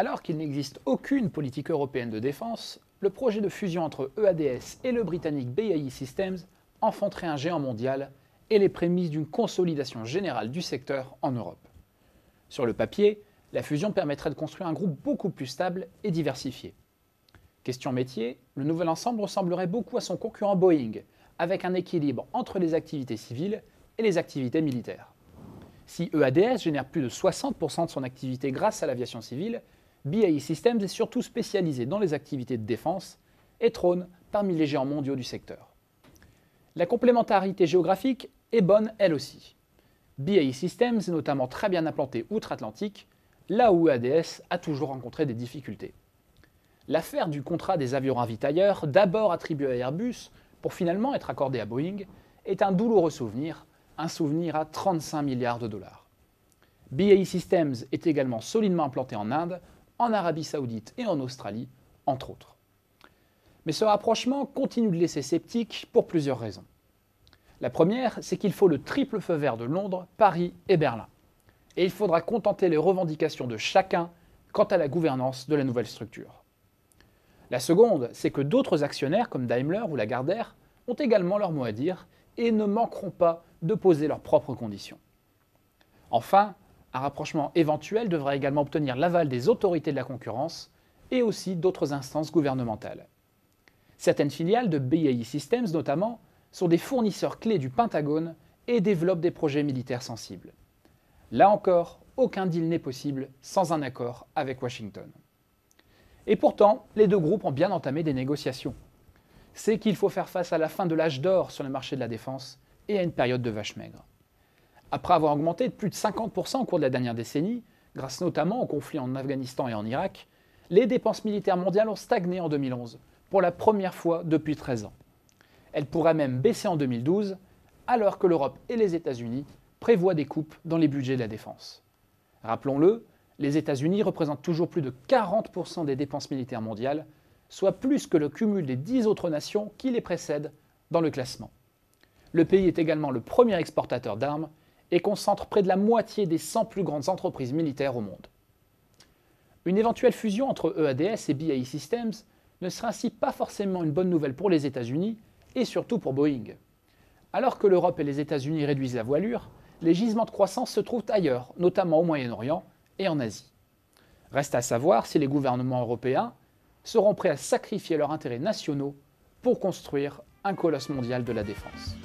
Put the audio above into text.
Alors qu'il n'existe aucune politique européenne de défense, le projet de fusion entre EADS et le britannique BAE Systems enfanterait un géant mondial et les prémices d'une consolidation générale du secteur en Europe. Sur le papier, la fusion permettrait de construire un groupe beaucoup plus stable et diversifié. Question métier, le nouvel ensemble ressemblerait beaucoup à son concurrent Boeing, avec un équilibre entre les activités civiles et les activités militaires. Si EADS génère plus de 60% de son activité grâce à l'aviation civile, BAE Systems est surtout spécialisé dans les activités de défense et trône parmi les géants mondiaux du secteur. La complémentarité géographique est bonne elle aussi. BAE Systems est notamment très bien implantée outre-Atlantique, là où e ADS a toujours rencontré des difficultés. L'affaire du contrat des avions ravitailleurs, d'abord attribué à Airbus pour finalement être accordé à Boeing, est un douloureux souvenir, un souvenir à 35 milliards de dollars. BAE Systems est également solidement implanté en Inde en Arabie saoudite et en Australie, entre autres. Mais ce rapprochement continue de laisser sceptique pour plusieurs raisons. La première, c'est qu'il faut le triple feu vert de Londres, Paris et Berlin. Et il faudra contenter les revendications de chacun quant à la gouvernance de la nouvelle structure. La seconde, c'est que d'autres actionnaires comme Daimler ou Lagardère ont également leur mot à dire et ne manqueront pas de poser leurs propres conditions. Enfin, un rapprochement éventuel devra également obtenir l'aval des autorités de la concurrence et aussi d'autres instances gouvernementales. Certaines filiales de BAE Systems notamment sont des fournisseurs clés du Pentagone et développent des projets militaires sensibles. Là encore, aucun deal n'est possible sans un accord avec Washington. Et pourtant, les deux groupes ont bien entamé des négociations. C'est qu'il faut faire face à la fin de l'âge d'or sur le marché de la défense et à une période de vache maigre après avoir augmenté de plus de 50% au cours de la dernière décennie, grâce notamment aux conflits en Afghanistan et en Irak, les dépenses militaires mondiales ont stagné en 2011, pour la première fois depuis 13 ans. Elles pourraient même baisser en 2012, alors que l'Europe et les États-Unis prévoient des coupes dans les budgets de la défense. Rappelons-le, les États-Unis représentent toujours plus de 40% des dépenses militaires mondiales, soit plus que le cumul des 10 autres nations qui les précèdent dans le classement. Le pays est également le premier exportateur d'armes et concentre près de la moitié des 100 plus grandes entreprises militaires au monde. Une éventuelle fusion entre EADS et BAE Systems ne sera ainsi pas forcément une bonne nouvelle pour les États-Unis et surtout pour Boeing. Alors que l'Europe et les États-Unis réduisent la voilure, les gisements de croissance se trouvent ailleurs, notamment au Moyen-Orient et en Asie. Reste à savoir si les gouvernements européens seront prêts à sacrifier leurs intérêts nationaux pour construire un colosse mondial de la défense.